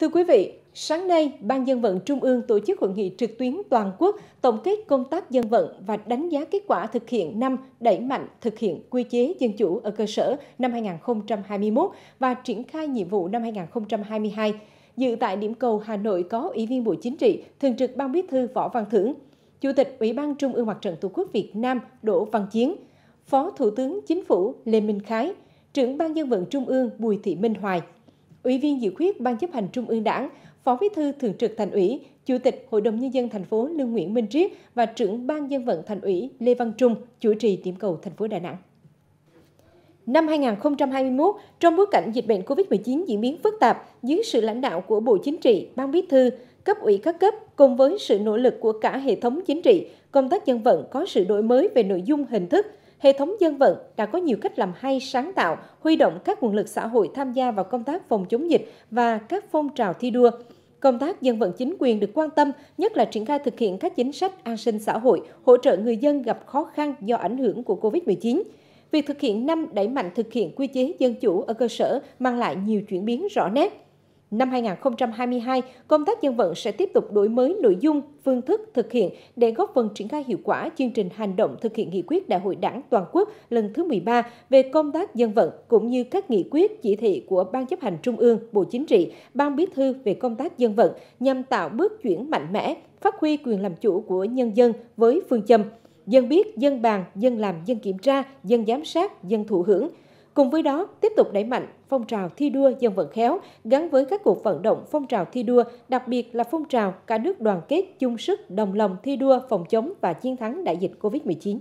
Thưa quý vị, sáng nay, Ban dân vận Trung ương tổ chức hội nghị trực tuyến toàn quốc tổng kết công tác dân vận và đánh giá kết quả thực hiện năm đẩy mạnh thực hiện quy chế dân chủ ở cơ sở năm 2021 và triển khai nhiệm vụ năm 2022. Dự tại điểm cầu Hà Nội có Ủy viên Bộ Chính trị, Thường trực Ban Bí thư Võ Văn Thưởng, Chủ tịch Ủy ban Trung ương Mặt trận Tổ quốc Việt Nam Đỗ Văn Chiến, Phó Thủ tướng Chính phủ Lê Minh Khái, trưởng Ban dân vận Trung ương Bùi Thị Minh Hoài – Ủy viên dự khuyết Ban chấp hành Trung ương Đảng, Phó Bí thư Thường trực Thành ủy, Chủ tịch Hội đồng Nhân dân thành phố Lương Nguyễn Minh Triết và trưởng Ban dân vận Thành ủy Lê Văn Trung chủ trì điểm cầu thành phố Đà Nẵng. Năm 2021, trong bối cảnh dịch bệnh COVID-19 diễn biến phức tạp, dưới sự lãnh đạo của Bộ Chính trị, Ban Bí thư, cấp ủy các cấp cùng với sự nỗ lực của cả hệ thống chính trị, công tác dân vận có sự đổi mới về nội dung hình thức, hệ thống dân vận đã có nhiều cách làm hay sáng tạo, huy động các nguồn lực xã hội tham gia vào công tác phòng chống dịch và các phong trào thi đua. Công tác dân vận chính quyền được quan tâm, nhất là triển khai thực hiện các chính sách an sinh xã hội, hỗ trợ người dân gặp khó khăn do ảnh hưởng của COVID-19. Việc thực hiện năm đẩy mạnh thực hiện quy chế dân chủ ở cơ sở mang lại nhiều chuyển biến rõ nét Năm 2022, công tác dân vận sẽ tiếp tục đổi mới nội dung, phương thức thực hiện để góp phần triển khai hiệu quả chương trình hành động thực hiện nghị quyết Đại hội Đảng toàn quốc lần thứ 13 về công tác dân vận cũng như các nghị quyết chỉ thị của Ban chấp hành Trung ương, Bộ Chính trị, Ban Bí thư về công tác dân vận nhằm tạo bước chuyển mạnh mẽ, phát huy quyền làm chủ của nhân dân với phương châm dân biết, dân bàn, dân làm, dân kiểm tra, dân giám sát, dân thụ hưởng – Cùng với đó, tiếp tục đẩy mạnh phong trào thi đua dân vận khéo gắn với các cuộc vận động phong trào thi đua, đặc biệt là phong trào cả nước đoàn kết chung sức đồng lòng thi đua phòng chống và chiến thắng đại dịch Covid-19.